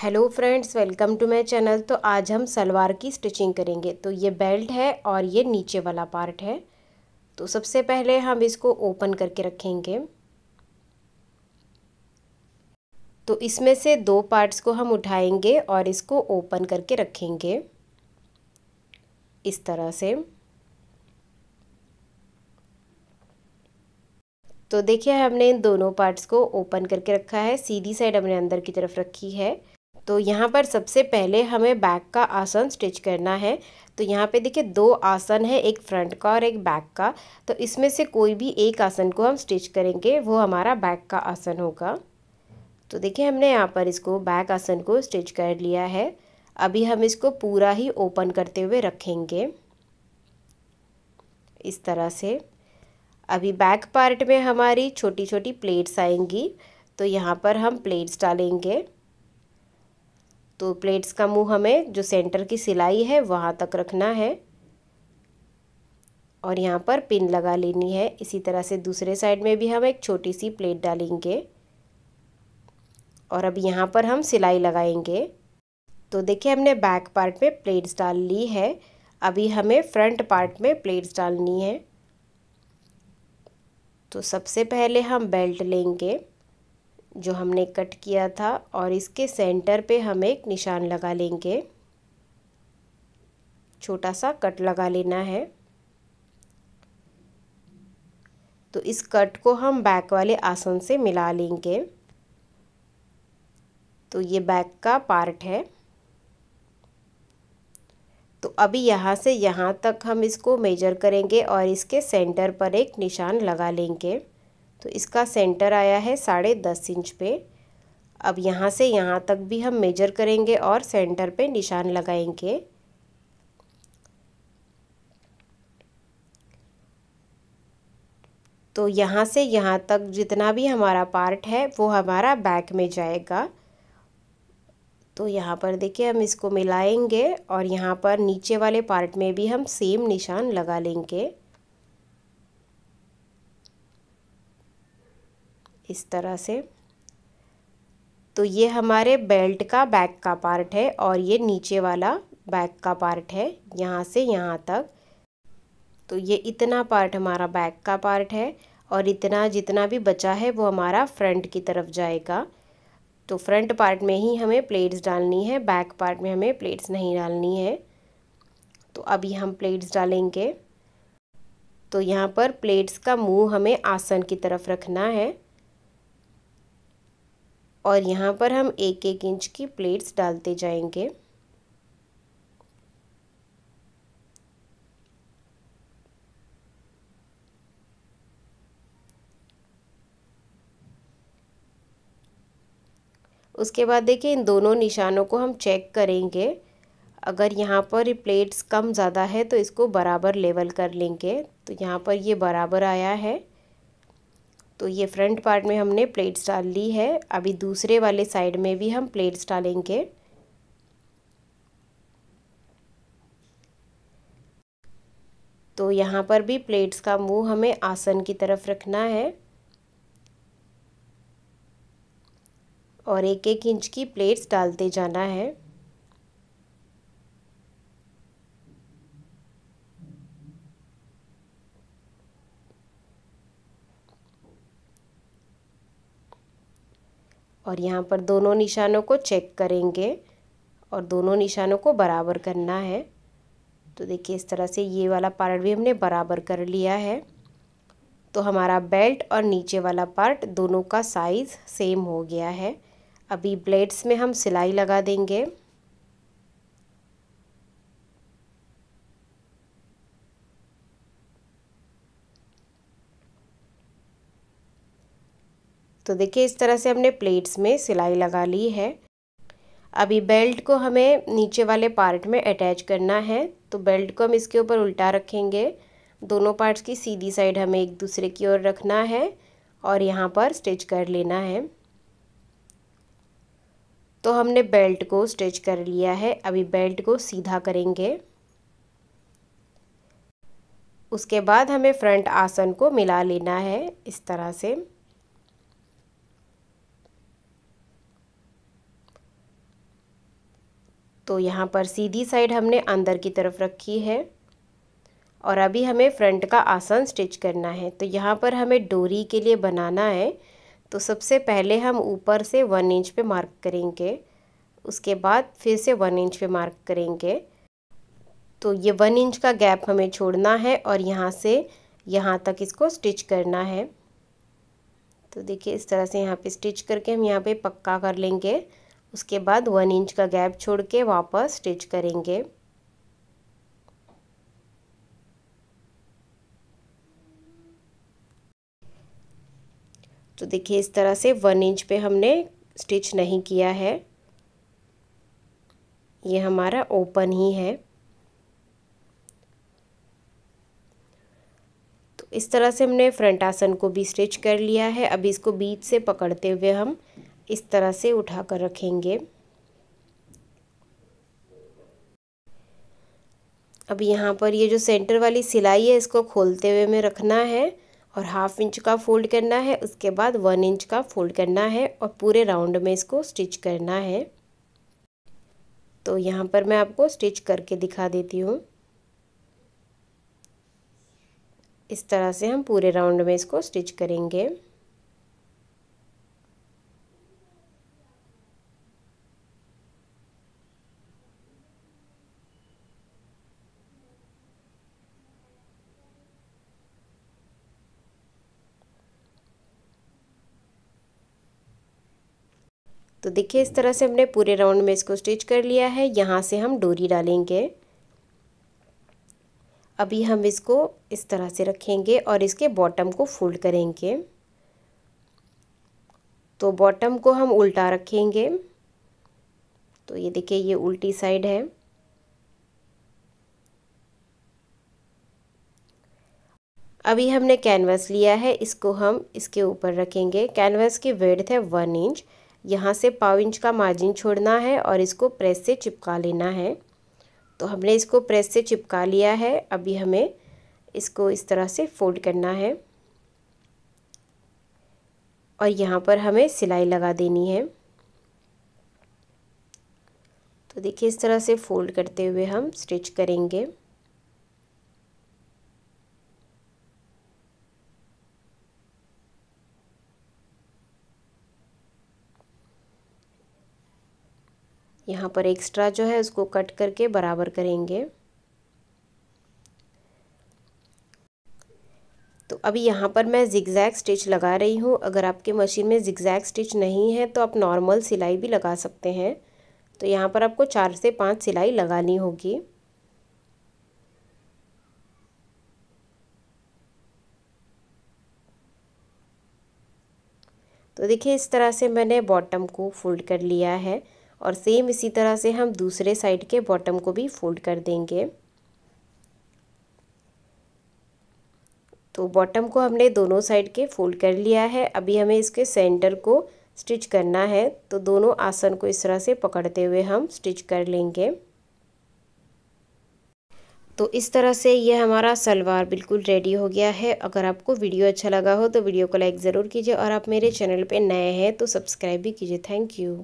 hello friends welcome to my channel तो आज हम सलवार की स्टिचिंग करेंगे तो ये बेल्ट है और ये नीचे वाला पार्ट है तो सबसे पहले हम इसको ओपन करके रखेंगे तो इसमें से दो पार्ट्स को हम उठाएंगे और इसको ओपन करके रखेंगे इस तरह से तो देखिए हमने इन दोनों पार्ट्स को ओपन करके रखा है सीधी साइड हमने अंदर की तरफ रखी है तो यहाँ पर सबसे पहले हमें बैक का आसन स्टिच करना है तो यहाँ पे देखिए दो आसन है एक फ्रंट का और एक बैक का तो इसमें से कोई भी एक आसन को हम स्टिच करेंगे वो हमारा बैक का आसन होगा तो देखिए हमने यहाँ पर इसको बैक आसन को स्टिच कर लिया है अभी हम इसको पूरा ही ओपन करते हुए रखेंगे इस तरह से अभी बैक पार्ट में हमारी छोटी छोटी प्लेट्स आएंगी तो यहाँ पर हम प्लेट्स डालेंगे तो प्लेट्स का मुंह हमें जो सेंटर की सिलाई है वहाँ तक रखना है और यहाँ पर पिन लगा लेनी है इसी तरह से दूसरे साइड में भी हम एक छोटी सी प्लेट डालेंगे और अब यहाँ पर हम सिलाई लगाएंगे तो देखिए हमने बैक पार्ट में प्लेट्स डाल ली है अभी हमें फ्रंट पार्ट में प्लेट्स डालनी है तो सबसे पहले हम बेल्ट लेंगे जो हमने कट किया था और इसके सेंटर पे हम एक निशान लगा लेंगे छोटा सा कट लगा लेना है तो इस कट को हम बैक वाले आसन से मिला लेंगे तो ये बैक का पार्ट है तो अभी यहाँ से यहाँ तक हम इसको मेजर करेंगे और इसके सेंटर पर एक निशान लगा लेंगे तो इसका सेंटर आया है साढ़े दस इंच पे अब यहाँ से यहाँ तक भी हम मेजर करेंगे और सेंटर पे निशान लगाएंगे तो यहाँ से यहाँ तक जितना भी हमारा पार्ट है वो हमारा बैक में जाएगा तो यहाँ पर देखिए हम इसको मिलाएंगे और यहाँ पर नीचे वाले पार्ट में भी हम सेम निशान लगा लेंगे इस तरह से तो ये हमारे बेल्ट का बैक का पार्ट है और ये नीचे वाला बैक का पार्ट है यहाँ से यहाँ तक तो ये इतना पार्ट हमारा बैक का पार्ट है और इतना जितना भी बचा है वो हमारा फ्रंट की तरफ जाएगा तो फ्रंट पार्ट में ही हमें प्लेट्स डालनी है बैक पार्ट में हमें प्लेट्स नहीं डालनी है तो अभी हम प्लेट्स डालेंगे तो यहाँ पर प्लेट्स का मुंह हमें आसन की तरफ रखना है और यहाँ पर हम एक एक इंच की प्लेट्स डालते जाएंगे उसके बाद देखिए इन दोनों निशानों को हम चेक करेंगे अगर यहाँ पर प्लेट्स कम ज़्यादा है तो इसको बराबर लेवल कर लेंगे तो यहाँ पर ये बराबर आया है तो ये फ्रंट पार्ट में हमने प्लेट्स डाल ली है अभी दूसरे वाले साइड में भी हम प्लेट्स डालेंगे तो यहाँ पर भी प्लेट्स का मुंह हमें आसन की तरफ रखना है और एक एक इंच की प्लेट्स डालते जाना है और यहाँ पर दोनों निशानों को चेक करेंगे और दोनों निशानों को बराबर करना है तो देखिए इस तरह से ये वाला पार्ट भी हमने बराबर कर लिया है तो हमारा बेल्ट और नीचे वाला पार्ट दोनों का साइज़ सेम हो गया है अभी ब्लेड्स में हम सिलाई लगा देंगे तो देखिए इस तरह से हमने प्लेट्स में सिलाई लगा ली है अभी बेल्ट को हमें नीचे वाले पार्ट में अटैच करना है तो बेल्ट को हम इसके ऊपर उल्टा रखेंगे दोनों पार्ट्स की सीधी साइड हमें एक दूसरे की ओर रखना है और यहाँ पर स्टिच कर लेना है तो हमने बेल्ट को स्टिच कर लिया है अभी बेल्ट को सीधा करेंगे उसके बाद हमें फ्रंट आसन को मिला लेना है इस तरह से तो यहाँ पर सीधी साइड हमने अंदर की तरफ रखी है और अभी हमें फ्रंट का आसन स्टिच करना है तो यहाँ पर हमें डोरी के लिए बनाना है तो सबसे पहले हम ऊपर से वन इंच पे मार्क करेंगे उसके बाद फिर से वन इंच पे मार्क करेंगे तो ये वन इंच का गैप हमें छोड़ना है और यहाँ से यहाँ तक इसको स्टिच करना है तो देखिए इस तरह से यहाँ पे स्टिच करके हम यहाँ पे पक्का कर लेंगे उसके बाद वन इंच का गैप छोड़ के वापस स्टिच करेंगे तो देखिए इस तरह से वन इंच पे हमने स्टिच नहीं किया है ये हमारा ओपन ही है तो इस तरह से हमने फ्रंट आसन को भी स्टिच कर लिया है अब इसको बीच से पकड़ते हुए हम इस तरह से उठा कर रखेंगे अब यहाँ पर ये जो सेंटर वाली सिलाई है इसको खोलते हुए में रखना है और हाफ इंच का फोल्ड करना है उसके बाद वन इंच का फोल्ड करना है और पूरे राउंड में इसको स्टिच करना है तो यहाँ पर मैं आपको स्टिच करके दिखा देती हूँ इस तरह से हम पूरे राउंड में इसको स्टिच करेंगे तो देखिए इस तरह से हमने पूरे राउंड में इसको स्टिच कर लिया है यहाँ से हम डोरी डालेंगे अभी हम इसको इस तरह से रखेंगे और इसके बॉटम को फोल्ड करेंगे तो बॉटम को हम उल्टा रखेंगे तो ये देखिए ये उल्टी साइड है अभी हमने कैनवास लिया है इसको हम इसके ऊपर रखेंगे कैनवास की वेड़ है वन इंच यहाँ से पाव इंच का मार्जिन छोड़ना है और इसको प्रेस से चिपका लेना है तो हमने इसको प्रेस से चिपका लिया है अभी हमें इसको इस तरह से फोल्ड करना है और यहाँ पर हमें सिलाई लगा देनी है तो देखिए इस तरह से फोल्ड करते हुए हम स्टिच करेंगे यहाँ पर एक्स्ट्रा जो है उसको कट करके बराबर करेंगे तो अभी यहाँ पर मैं जिगजैग स्टिच लगा रही हूँ अगर आपके मशीन में जिगजैग स्टिच नहीं है तो आप नॉर्मल सिलाई भी लगा सकते हैं तो यहाँ पर आपको चार से पाँच सिलाई लगानी होगी तो देखिए इस तरह से मैंने बॉटम को फोल्ड कर लिया है और सेम इसी तरह से हम दूसरे साइड के बॉटम को भी फोल्ड कर देंगे तो बॉटम को हमने दोनों साइड के फोल्ड कर लिया है अभी हमें इसके सेंटर को स्टिच करना है तो दोनों आसन को इस तरह से पकड़ते हुए हम स्टिच कर लेंगे तो इस तरह से ये हमारा सलवार बिल्कुल रेडी हो गया है अगर आपको वीडियो अच्छा लगा हो तो वीडियो को लाइक ज़रूर कीजिए और आप मेरे चैनल पे नए हैं तो सब्सक्राइब भी कीजिए थैंक यू